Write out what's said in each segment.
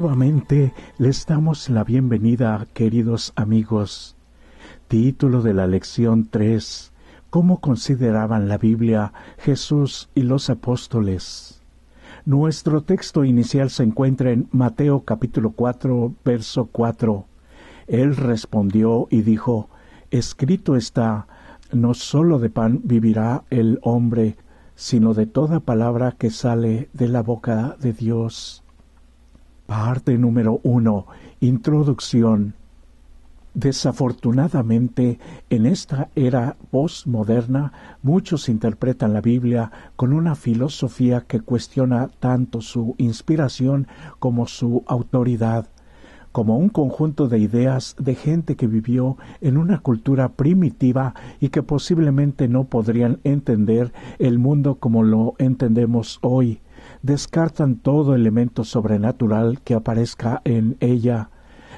Nuevamente les damos la bienvenida, queridos amigos. Título de la lección 3. ¿Cómo consideraban la Biblia Jesús y los apóstoles? Nuestro texto inicial se encuentra en Mateo capítulo 4, verso 4. Él respondió y dijo, Escrito está, no sólo de pan vivirá el hombre, sino de toda palabra que sale de la boca de Dios. Parte número 1. Introducción. Desafortunadamente, en esta era postmoderna, muchos interpretan la Biblia con una filosofía que cuestiona tanto su inspiración como su autoridad, como un conjunto de ideas de gente que vivió en una cultura primitiva y que posiblemente no podrían entender el mundo como lo entendemos hoy descartan todo elemento sobrenatural que aparezca en ella.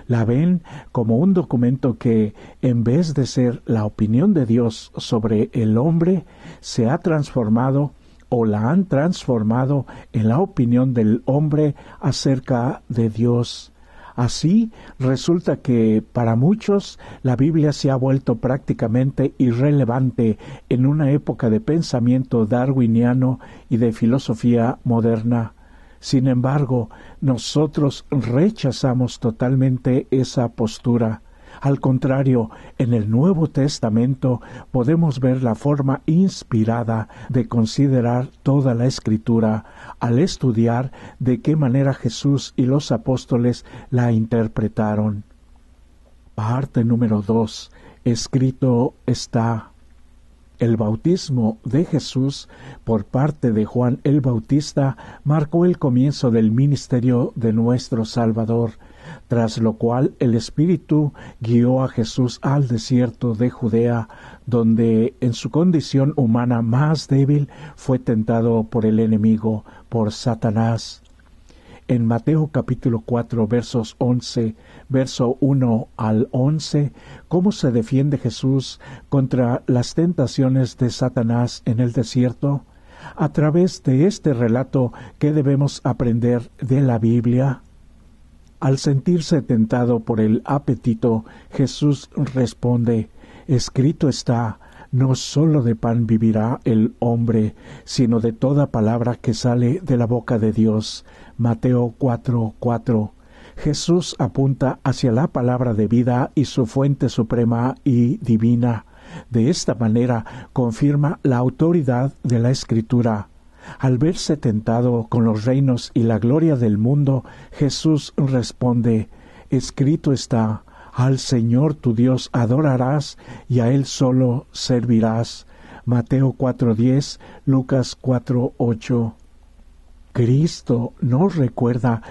La ven como un documento que, en vez de ser la opinión de Dios sobre el hombre, se ha transformado o la han transformado en la opinión del hombre acerca de Dios. Así resulta que para muchos la Biblia se ha vuelto prácticamente irrelevante en una época de pensamiento darwiniano y de filosofía moderna. Sin embargo, nosotros rechazamos totalmente esa postura. Al contrario, en el Nuevo Testamento podemos ver la forma inspirada de considerar toda la escritura al estudiar de qué manera Jesús y los apóstoles la interpretaron. Parte número 2. Escrito está el bautismo de Jesús por parte de Juan el Bautista marcó el comienzo del ministerio de nuestro Salvador tras lo cual el Espíritu guió a Jesús al desierto de Judea, donde en su condición humana más débil fue tentado por el enemigo, por Satanás. En Mateo capítulo 4 versos 11, verso 1 al 11, cómo se defiende Jesús contra las tentaciones de Satanás en el desierto. A través de este relato, ¿qué debemos aprender de la Biblia? Al sentirse tentado por el apetito, Jesús responde, Escrito está, no sólo de pan vivirá el hombre, sino de toda palabra que sale de la boca de Dios. Mateo 4:4. 4. Jesús apunta hacia la palabra de vida y su fuente suprema y divina. De esta manera confirma la autoridad de la Escritura. Al verse tentado con los reinos y la gloria del mundo, Jesús responde, Escrito está, al Señor tu Dios adorarás y a Él solo servirás. Mateo 4.10, Lucas 4.8. Cristo nos recuerda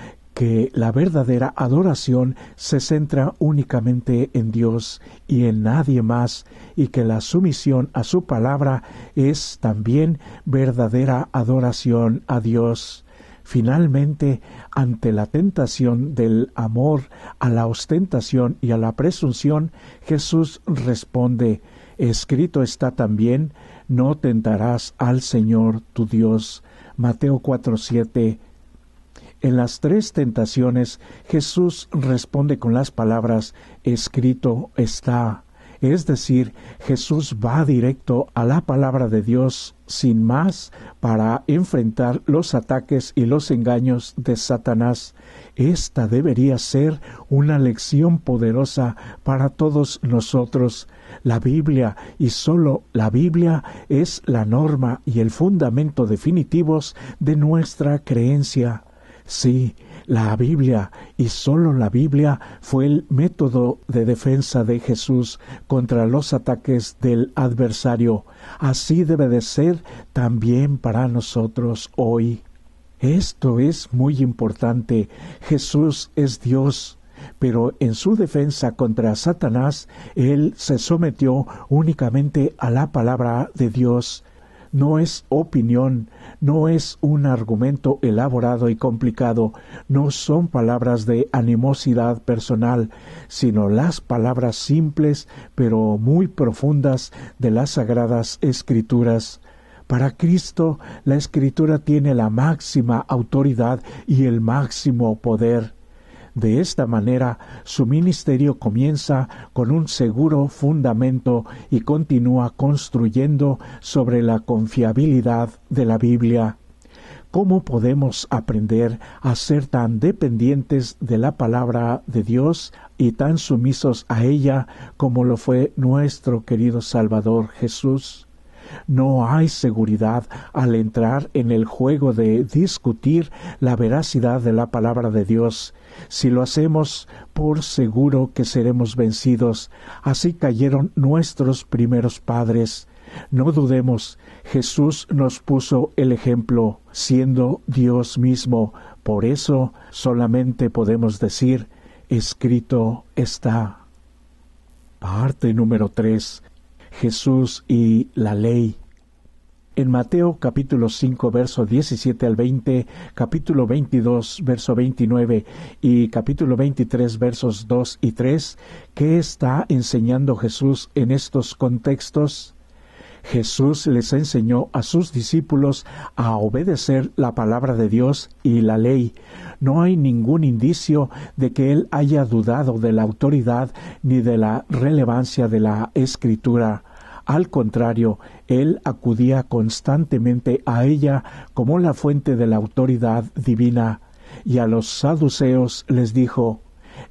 que la verdadera adoración se centra únicamente en Dios y en nadie más, y que la sumisión a su palabra es también verdadera adoración a Dios. Finalmente, ante la tentación del amor, a la ostentación y a la presunción, Jesús responde Escrito está también, no tentarás al Señor tu Dios. Mateo 4:7 en las tres tentaciones Jesús responde con las palabras escrito está. Es decir, Jesús va directo a la palabra de Dios sin más para enfrentar los ataques y los engaños de Satanás. Esta debería ser una lección poderosa para todos nosotros. La Biblia y sólo la Biblia es la norma y el fundamento definitivos de nuestra creencia. Sí, la Biblia y solo la Biblia fue el método de defensa de Jesús contra los ataques del adversario. Así debe de ser también para nosotros hoy. Esto es muy importante. Jesús es Dios, pero en su defensa contra Satanás, él se sometió únicamente a la palabra de Dios no es opinión, no es un argumento elaborado y complicado, no son palabras de animosidad personal, sino las palabras simples pero muy profundas de las sagradas escrituras. Para Cristo la escritura tiene la máxima autoridad y el máximo poder. De esta manera, su ministerio comienza con un seguro fundamento y continúa construyendo sobre la confiabilidad de la Biblia. ¿Cómo podemos aprender a ser tan dependientes de la palabra de Dios y tan sumisos a ella como lo fue nuestro querido Salvador Jesús? No hay seguridad al entrar en el juego de discutir la veracidad de la palabra de Dios. Si lo hacemos, por seguro que seremos vencidos. Así cayeron nuestros primeros padres. No dudemos, Jesús nos puso el ejemplo, siendo Dios mismo. Por eso solamente podemos decir, escrito está. Parte número 3. Jesús y la ley. En Mateo capítulo 5 verso 17 al 20, capítulo 22 verso 29 y capítulo 23 versos 2 y 3, ¿qué está enseñando Jesús en estos contextos? Jesús les enseñó a sus discípulos a obedecer la palabra de Dios y la ley. No hay ningún indicio de que él haya dudado de la autoridad ni de la relevancia de la escritura. Al contrario, él acudía constantemente a ella como la fuente de la autoridad divina. Y a los saduceos les dijo,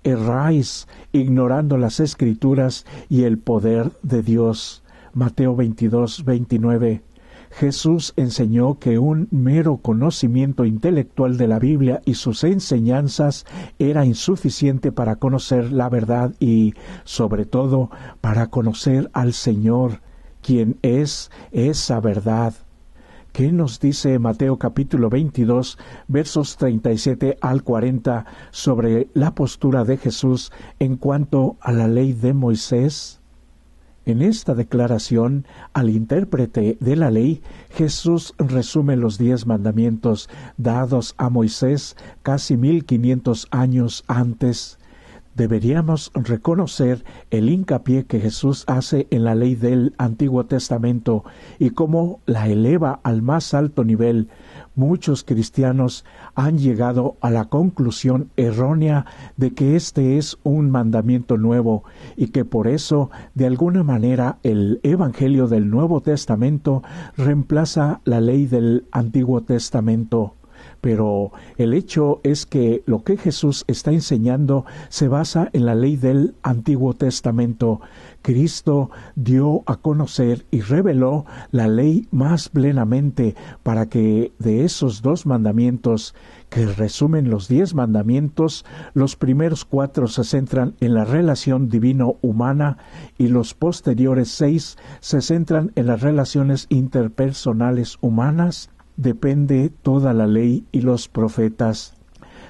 erráis ignorando las escrituras y el poder de Dios. Mateo 22, 29. Jesús enseñó que un mero conocimiento intelectual de la Biblia y sus enseñanzas era insuficiente para conocer la verdad y, sobre todo, para conocer al Señor, quien es esa verdad. ¿Qué nos dice Mateo capítulo 22, versos 37 al 40 sobre la postura de Jesús en cuanto a la ley de Moisés? En esta declaración, al intérprete de la ley, Jesús resume los diez mandamientos dados a Moisés casi mil quinientos años antes deberíamos reconocer el hincapié que Jesús hace en la ley del Antiguo Testamento y cómo la eleva al más alto nivel. Muchos cristianos han llegado a la conclusión errónea de que este es un mandamiento nuevo y que por eso, de alguna manera, el Evangelio del Nuevo Testamento reemplaza la ley del Antiguo Testamento pero el hecho es que lo que Jesús está enseñando se basa en la ley del Antiguo Testamento. Cristo dio a conocer y reveló la ley más plenamente para que de esos dos mandamientos que resumen los diez mandamientos, los primeros cuatro se centran en la relación divino-humana y los posteriores seis se centran en las relaciones interpersonales humanas depende toda la ley y los profetas.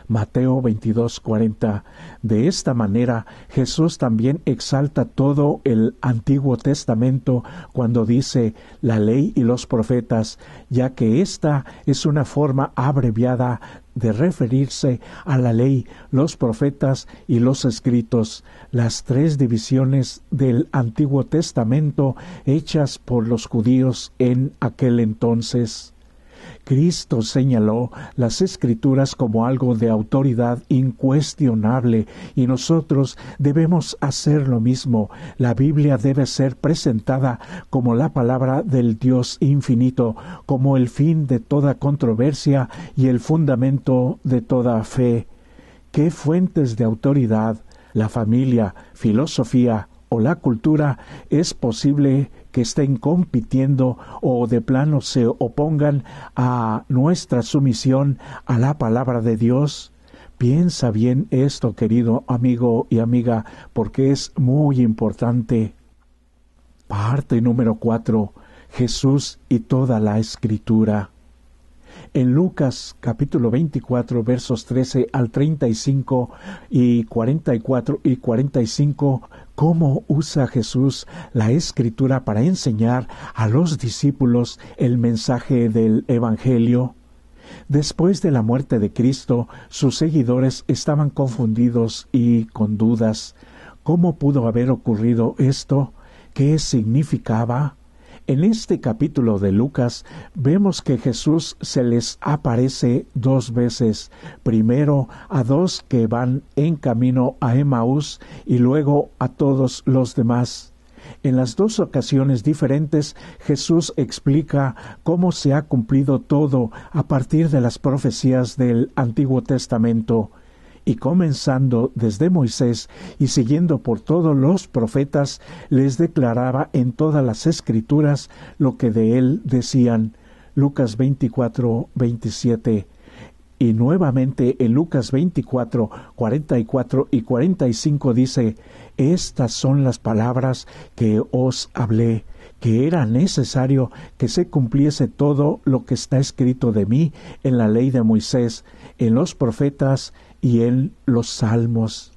Mateo 22:40. De esta manera, Jesús también exalta todo el Antiguo Testamento cuando dice la ley y los profetas, ya que esta es una forma abreviada de referirse a la ley, los profetas y los escritos, las tres divisiones del Antiguo Testamento hechas por los judíos en aquel entonces. Cristo señaló las escrituras como algo de autoridad incuestionable y nosotros debemos hacer lo mismo. La Biblia debe ser presentada como la palabra del Dios infinito, como el fin de toda controversia y el fundamento de toda fe. ¿Qué fuentes de autoridad, la familia, filosofía o la cultura es posible que estén compitiendo o de plano se opongan a nuestra sumisión a la palabra de Dios? Piensa bien esto, querido amigo y amiga, porque es muy importante. Parte número cuatro. Jesús y toda la escritura. En Lucas capítulo 24 versos 13 al 35 y 44 y 45, cómo usa Jesús la escritura para enseñar a los discípulos el mensaje del Evangelio. Después de la muerte de Cristo, sus seguidores estaban confundidos y con dudas. ¿Cómo pudo haber ocurrido esto? ¿Qué significaba? En este capítulo de Lucas vemos que Jesús se les aparece dos veces, primero a dos que van en camino a Emmaús y luego a todos los demás. En las dos ocasiones diferentes Jesús explica cómo se ha cumplido todo a partir de las profecías del Antiguo Testamento y comenzando desde Moisés y siguiendo por todos los profetas, les declaraba en todas las escrituras lo que de él decían. Lucas 24, 27. Y nuevamente en Lucas 24, 44 y 45 dice, Estas son las palabras que os hablé, que era necesario que se cumpliese todo lo que está escrito de mí en la ley de Moisés, en los profetas y en los salmos.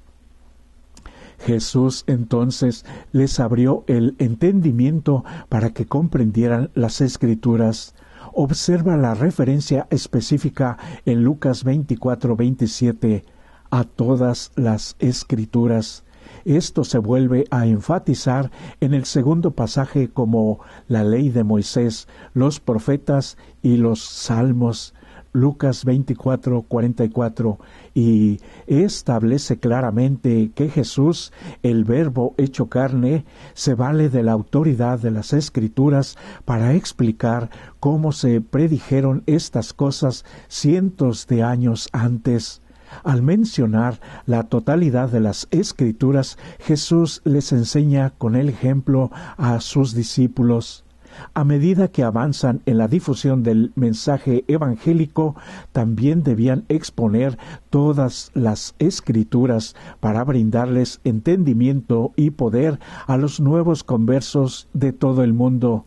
Jesús entonces les abrió el entendimiento para que comprendieran las escrituras. Observa la referencia específica en Lucas 24-27 a todas las escrituras. Esto se vuelve a enfatizar en el segundo pasaje como la ley de Moisés, los profetas y los salmos. Lucas 24, 44, y establece claramente que Jesús, el verbo hecho carne, se vale de la autoridad de las escrituras para explicar cómo se predijeron estas cosas cientos de años antes. Al mencionar la totalidad de las escrituras, Jesús les enseña con el ejemplo a sus discípulos. A medida que avanzan en la difusión del mensaje evangélico, también debían exponer todas las escrituras para brindarles entendimiento y poder a los nuevos conversos de todo el mundo.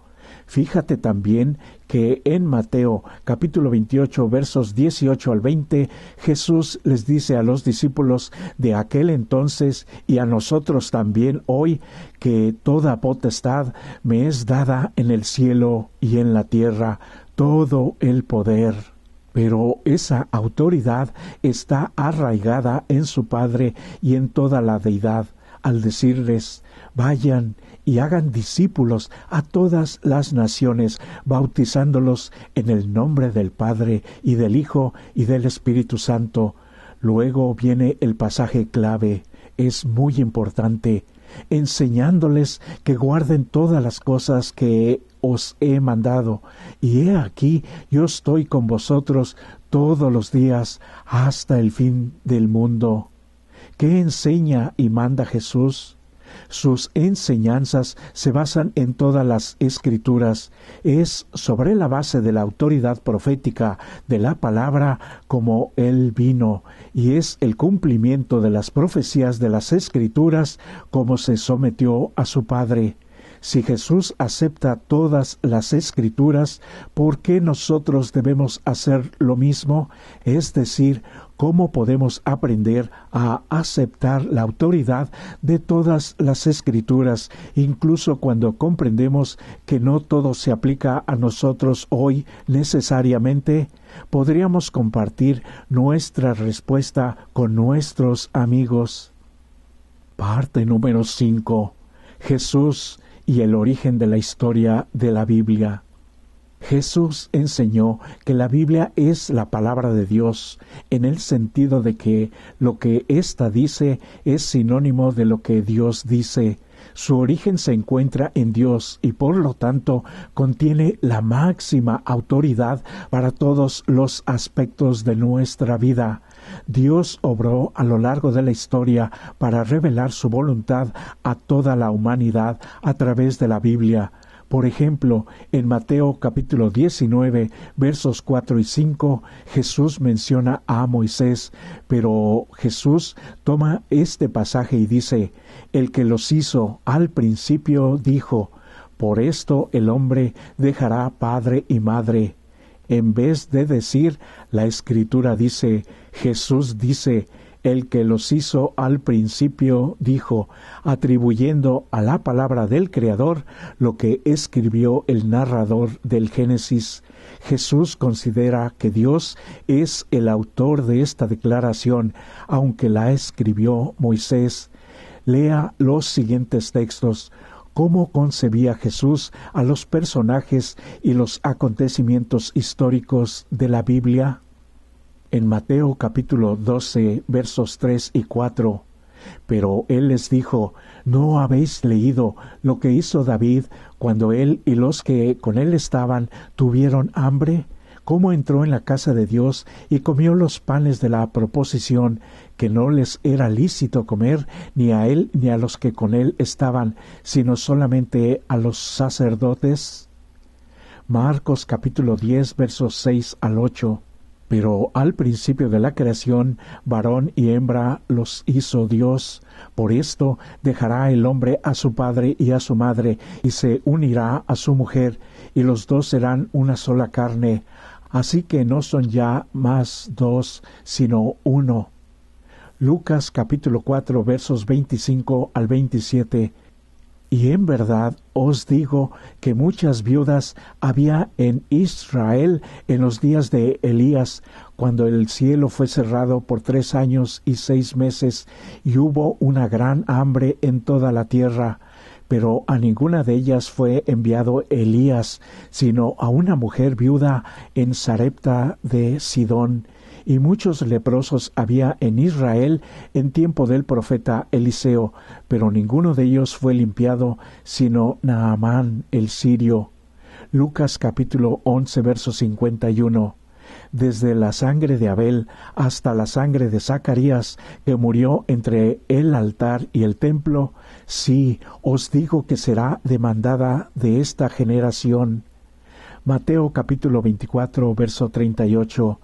Fíjate también que en Mateo capítulo 28 versos 18 al 20 Jesús les dice a los discípulos de aquel entonces y a nosotros también hoy que toda potestad me es dada en el cielo y en la tierra, todo el poder pero esa autoridad está arraigada en su Padre y en toda la deidad, al decirles, vayan y hagan discípulos a todas las naciones, bautizándolos en el nombre del Padre y del Hijo y del Espíritu Santo. Luego viene el pasaje clave, es muy importante, enseñándoles que guarden todas las cosas que os he mandado, y he aquí yo estoy con vosotros todos los días hasta el fin del mundo. ¿Qué enseña y manda Jesús? Sus enseñanzas se basan en todas las escrituras. Es sobre la base de la autoridad profética de la palabra como Él vino, y es el cumplimiento de las profecías de las escrituras como se sometió a su Padre. Si Jesús acepta todas las escrituras, ¿por qué nosotros debemos hacer lo mismo? Es decir, ¿cómo podemos aprender a aceptar la autoridad de todas las escrituras, incluso cuando comprendemos que no todo se aplica a nosotros hoy necesariamente? Podríamos compartir nuestra respuesta con nuestros amigos. Parte número 5. Jesús y el origen de la historia de la Biblia. Jesús enseñó que la Biblia es la palabra de Dios, en el sentido de que lo que ésta dice es sinónimo de lo que Dios dice, su origen se encuentra en Dios y por lo tanto contiene la máxima autoridad para todos los aspectos de nuestra vida. Dios obró a lo largo de la historia para revelar su voluntad a toda la humanidad a través de la Biblia. Por ejemplo, en Mateo capítulo 19, versos 4 y 5, Jesús menciona a Moisés, pero Jesús toma este pasaje y dice, el que los hizo al principio dijo, por esto el hombre dejará padre y madre. En vez de decir, la escritura dice, Jesús dice, el que los hizo al principio, dijo, atribuyendo a la palabra del Creador lo que escribió el narrador del Génesis. Jesús considera que Dios es el autor de esta declaración, aunque la escribió Moisés. Lea los siguientes textos cómo concebía Jesús a los personajes y los acontecimientos históricos de la Biblia en Mateo capítulo 12 versos 3 y 4. Pero él les dijo, ¿no habéis leído lo que hizo David cuando él y los que con él estaban tuvieron hambre? ¿Cómo entró en la casa de Dios y comió los panes de la proposición, que no les era lícito comer ni a él ni a los que con él estaban, sino solamente a los sacerdotes? Marcos capítulo 10 versos 6 al 8. Pero al principio de la creación, varón y hembra los hizo Dios. Por esto dejará el hombre a su padre y a su madre, y se unirá a su mujer, y los dos serán una sola carne. Así que no son ya más dos, sino uno. Lucas capítulo 4 versos 25 al 27. Y en verdad os digo que muchas viudas había en Israel en los días de Elías, cuando el cielo fue cerrado por tres años y seis meses, y hubo una gran hambre en toda la tierra. Pero a ninguna de ellas fue enviado Elías, sino a una mujer viuda en Sarepta de Sidón y muchos leprosos había en Israel en tiempo del profeta Eliseo, pero ninguno de ellos fue limpiado, sino Naamán el sirio. Lucas capítulo 11 verso 51 desde la sangre de Abel hasta la sangre de Zacarías, que murió entre el altar y el templo, sí, os digo que será demandada de esta generación. Mateo capítulo 24, verso 38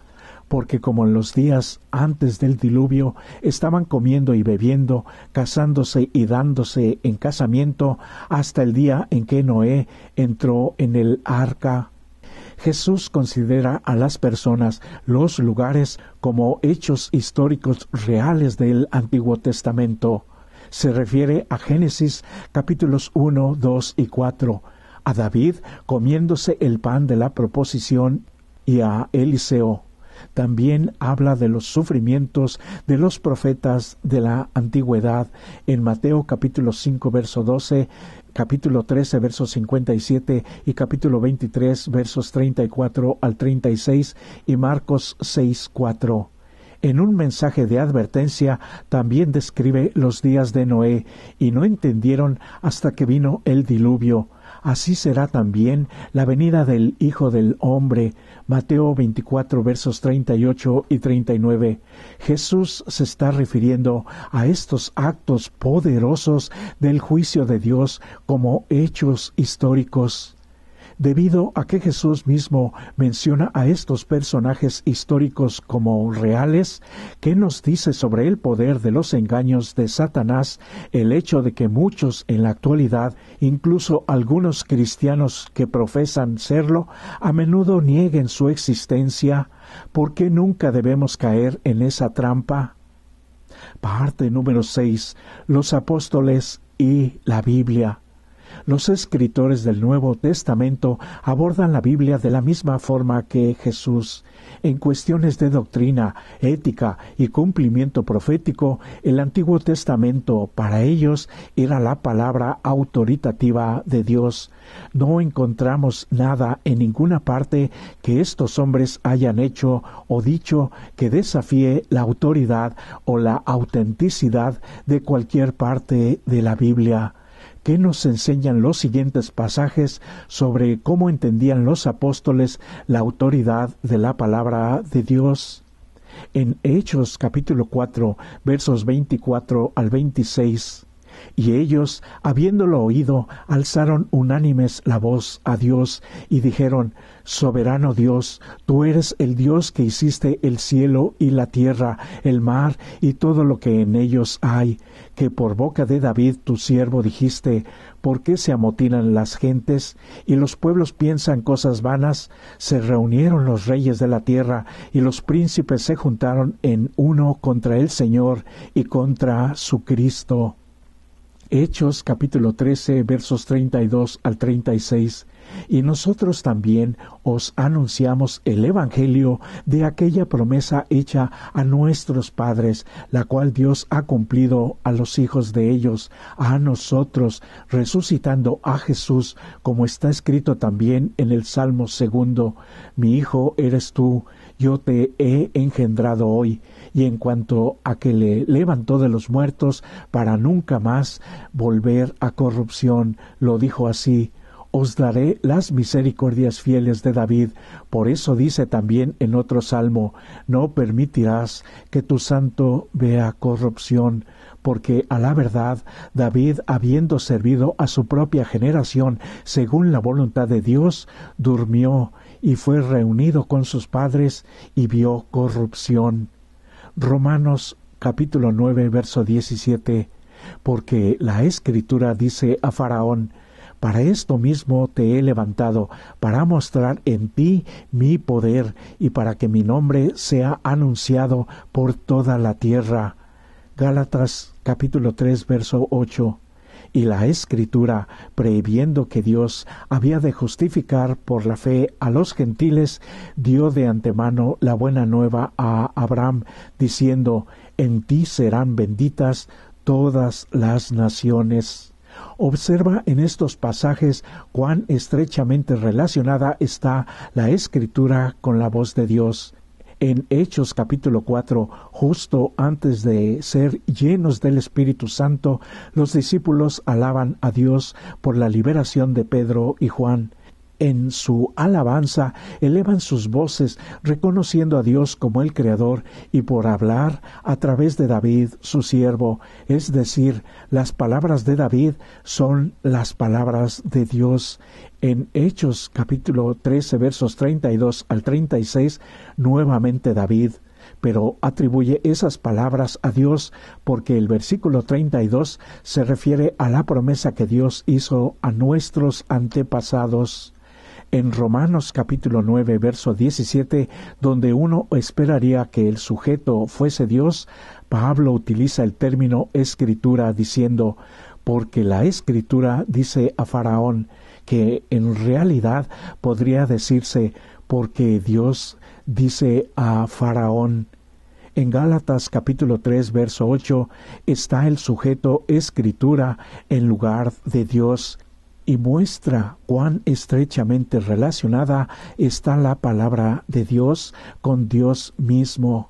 porque como en los días antes del diluvio estaban comiendo y bebiendo, casándose y dándose en casamiento, hasta el día en que Noé entró en el arca. Jesús considera a las personas, los lugares, como hechos históricos reales del Antiguo Testamento. Se refiere a Génesis capítulos 1, 2 y 4, a David comiéndose el pan de la proposición y a Eliseo también habla de los sufrimientos de los profetas de la antigüedad en Mateo capítulo 5 verso 12, capítulo 13 verso 57 y capítulo 23 versos 34 al 36 y Marcos 6 4 en un mensaje de advertencia también describe los días de Noé, y no entendieron hasta que vino el diluvio. Así será también la venida del Hijo del Hombre. Mateo 24 versos 38 y 39. Jesús se está refiriendo a estos actos poderosos del juicio de Dios como hechos históricos debido a que Jesús mismo menciona a estos personajes históricos como reales, ¿qué nos dice sobre el poder de los engaños de Satanás el hecho de que muchos en la actualidad, incluso algunos cristianos que profesan serlo, a menudo nieguen su existencia, ¿por qué nunca debemos caer en esa trampa? Parte número 6. Los apóstoles y la Biblia. Los escritores del Nuevo Testamento abordan la Biblia de la misma forma que Jesús. En cuestiones de doctrina, ética y cumplimiento profético, el Antiguo Testamento para ellos era la palabra autoritativa de Dios. No encontramos nada en ninguna parte que estos hombres hayan hecho o dicho que desafíe la autoridad o la autenticidad de cualquier parte de la Biblia. ¿Qué nos enseñan los siguientes pasajes sobre cómo entendían los apóstoles la autoridad de la palabra de Dios? En Hechos capítulo 4 versos 24 al 26 y ellos, habiéndolo oído, alzaron unánimes la voz a Dios y dijeron, Soberano Dios, tú eres el Dios que hiciste el cielo y la tierra, el mar y todo lo que en ellos hay, que por boca de David tu siervo dijiste, ¿por qué se amotinan las gentes y los pueblos piensan cosas vanas? Se reunieron los reyes de la tierra y los príncipes se juntaron en uno contra el Señor y contra su Cristo. Hechos capítulo 13 versos 32 al 36. Y nosotros también os anunciamos el Evangelio de aquella promesa hecha a nuestros padres, la cual Dios ha cumplido a los hijos de ellos, a nosotros, resucitando a Jesús, como está escrito también en el Salmo segundo. Mi hijo eres tú, yo te he engendrado hoy y en cuanto a que le levantó de los muertos para nunca más volver a corrupción, lo dijo así os daré las misericordias fieles de David. Por eso dice también en otro salmo, no permitirás que tu santo vea corrupción, porque a la verdad David, habiendo servido a su propia generación según la voluntad de Dios, durmió y fue reunido con sus padres y vio corrupción. Romanos capítulo nueve, verso diecisiete. porque la escritura dice a Faraón, para esto mismo te he levantado, para mostrar en ti mi poder y para que mi nombre sea anunciado por toda la tierra. Gálatas capítulo tres, verso ocho y la Escritura, previendo que Dios había de justificar por la fe a los gentiles, dio de antemano la buena nueva a Abraham, diciendo, En ti serán benditas todas las naciones. Observa en estos pasajes cuán estrechamente relacionada está la escritura con la voz de Dios en Hechos capítulo 4, justo antes de ser llenos del Espíritu Santo, los discípulos alaban a Dios por la liberación de Pedro y Juan en su alabanza elevan sus voces reconociendo a Dios como el Creador y por hablar a través de David, su siervo, es decir, las palabras de David son las palabras de Dios. En Hechos capítulo 13 versos 32 al 36, nuevamente David pero atribuye esas palabras a Dios porque el versículo 32 se refiere a la promesa que Dios hizo a nuestros antepasados en Romanos capítulo 9, verso 17, donde uno esperaría que el sujeto fuese Dios, Pablo utiliza el término escritura diciendo, porque la escritura dice a Faraón, que en realidad podría decirse, porque Dios dice a Faraón. En Gálatas capítulo 3, verso 8, está el sujeto escritura en lugar de Dios y muestra cuán estrechamente relacionada está la palabra de Dios con Dios mismo.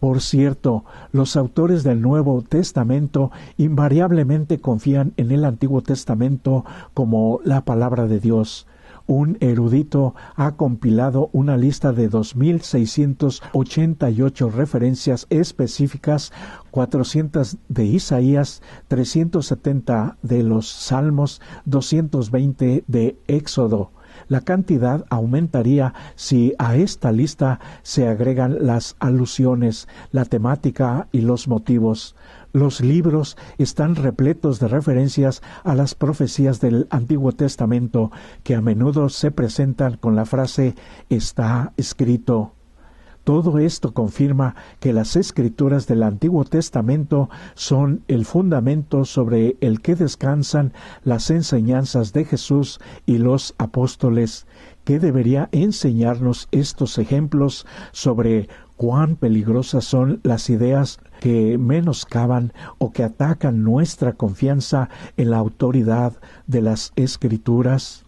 Por cierto, los autores del Nuevo Testamento invariablemente confían en el Antiguo Testamento como la palabra de Dios, un erudito ha compilado una lista de 2.688 referencias específicas, 400 de Isaías, 370 de los Salmos, 220 de Éxodo, la cantidad aumentaría si a esta lista se agregan las alusiones, la temática y los motivos. Los libros están repletos de referencias a las profecías del Antiguo Testamento que a menudo se presentan con la frase está escrito. Todo esto confirma que las escrituras del Antiguo Testamento son el fundamento sobre el que descansan las enseñanzas de Jesús y los apóstoles. ¿Qué debería enseñarnos estos ejemplos sobre cuán peligrosas son las ideas que menoscaban o que atacan nuestra confianza en la autoridad de las escrituras?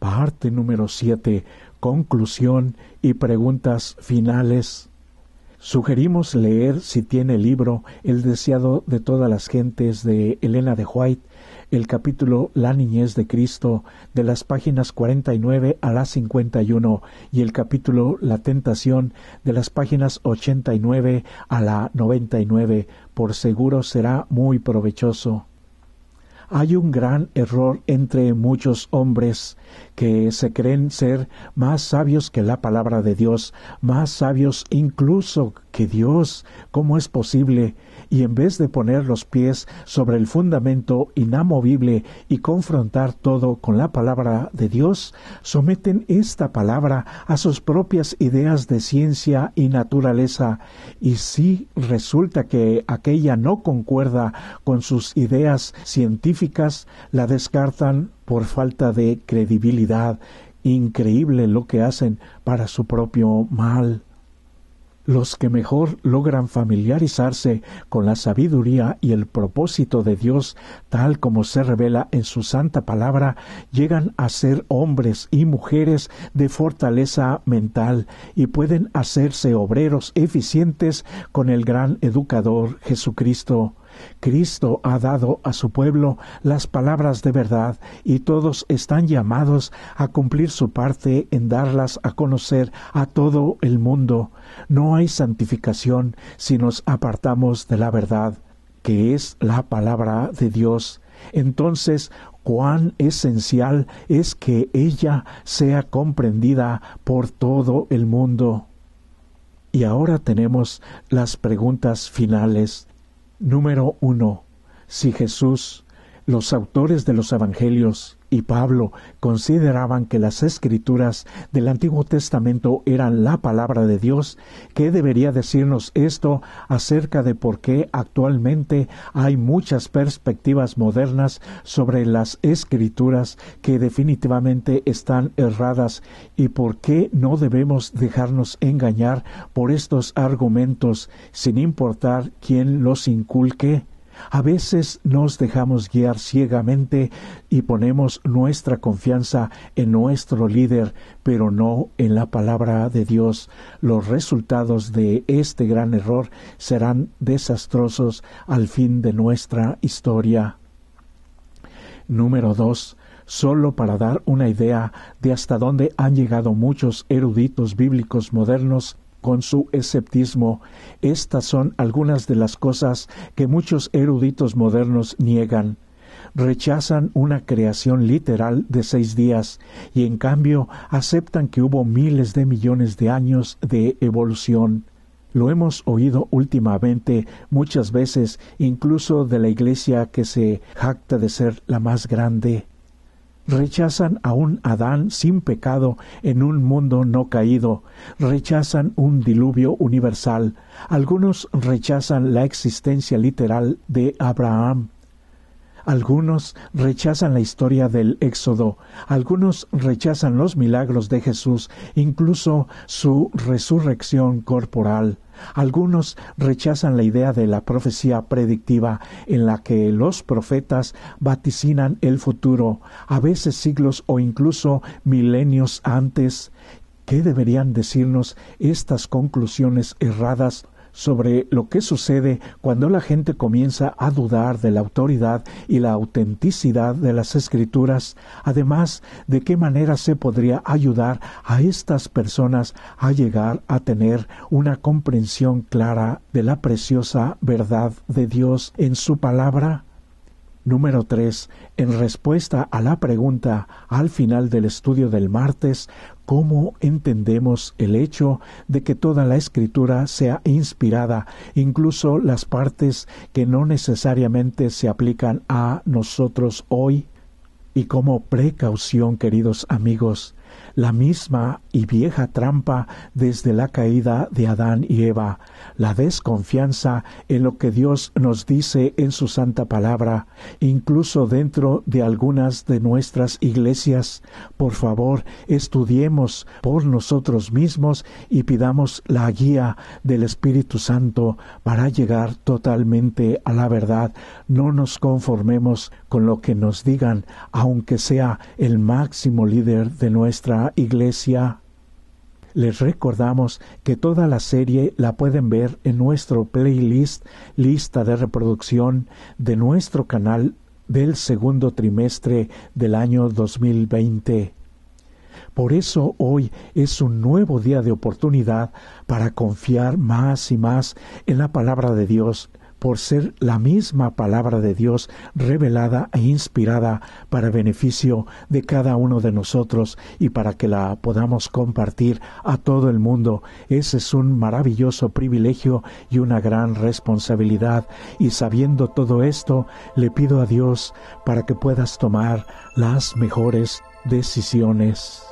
Parte número 7 conclusión y preguntas finales. Sugerimos leer, si tiene el libro, El deseado de todas las gentes de Elena de White, el capítulo La niñez de Cristo, de las páginas 49 a la 51, y el capítulo La tentación, de las páginas 89 a la 99. Por seguro será muy provechoso. Hay un gran error entre muchos hombres que se creen ser más sabios que la palabra de Dios, más sabios incluso que Dios. ¿Cómo es posible? Y en vez de poner los pies sobre el fundamento inamovible y confrontar todo con la palabra de Dios, someten esta palabra a sus propias ideas de ciencia y naturaleza. Y si resulta que aquella no concuerda con sus ideas científicas, la descartan por falta de credibilidad. Increíble lo que hacen para su propio mal. Los que mejor logran familiarizarse con la sabiduría y el propósito de Dios, tal como se revela en su santa palabra, llegan a ser hombres y mujeres de fortaleza mental y pueden hacerse obreros eficientes con el gran educador Jesucristo. Cristo ha dado a su pueblo las palabras de verdad y todos están llamados a cumplir su parte en darlas a conocer a todo el mundo. No hay santificación si nos apartamos de la verdad, que es la palabra de Dios. Entonces, cuán esencial es que ella sea comprendida por todo el mundo. Y ahora tenemos las preguntas finales. Número 1. Si Jesús, los autores de los Evangelios, y Pablo consideraban que las escrituras del Antiguo Testamento eran la palabra de Dios, ¿qué debería decirnos esto acerca de por qué actualmente hay muchas perspectivas modernas sobre las escrituras que definitivamente están erradas y por qué no debemos dejarnos engañar por estos argumentos sin importar quién los inculque? A veces nos dejamos guiar ciegamente y ponemos nuestra confianza en nuestro líder, pero no en la palabra de Dios. Los resultados de este gran error serán desastrosos al fin de nuestra historia. Número 2 solo para dar una idea de hasta dónde han llegado muchos eruditos bíblicos modernos, con su esceptismo. Estas son algunas de las cosas que muchos eruditos modernos niegan. Rechazan una creación literal de seis días y en cambio aceptan que hubo miles de millones de años de evolución. Lo hemos oído últimamente muchas veces, incluso de la Iglesia que se jacta de ser la más grande rechazan a un Adán sin pecado en un mundo no caído, rechazan un diluvio universal, algunos rechazan la existencia literal de Abraham, algunos rechazan la historia del Éxodo, algunos rechazan los milagros de Jesús, incluso su resurrección corporal. Algunos rechazan la idea de la profecía predictiva en la que los profetas vaticinan el futuro, a veces siglos o incluso milenios antes. ¿Qué deberían decirnos estas conclusiones erradas sobre lo que sucede cuando la gente comienza a dudar de la autoridad y la autenticidad de las escrituras, además de qué manera se podría ayudar a estas personas a llegar a tener una comprensión clara de la preciosa verdad de Dios en su palabra. Número 3. En respuesta a la pregunta al final del estudio del martes, ¿cómo entendemos el hecho de que toda la escritura sea inspirada, incluso las partes que no necesariamente se aplican a nosotros hoy? Y como precaución, queridos amigos, la misma y vieja trampa desde la caída de Adán y Eva, la desconfianza en lo que Dios nos dice en su santa palabra, incluso dentro de algunas de nuestras iglesias. Por favor, estudiemos por nosotros mismos y pidamos la guía del Espíritu Santo para llegar totalmente a la verdad. No nos conformemos con lo que nos digan, aunque sea el máximo líder de nuestra iglesia, les recordamos que toda la serie la pueden ver en nuestro playlist, lista de reproducción de nuestro canal del segundo trimestre del año 2020. Por eso hoy es un nuevo día de oportunidad para confiar más y más en la palabra de Dios por ser la misma palabra de Dios revelada e inspirada para beneficio de cada uno de nosotros y para que la podamos compartir a todo el mundo. Ese es un maravilloso privilegio y una gran responsabilidad. Y sabiendo todo esto, le pido a Dios para que puedas tomar las mejores decisiones.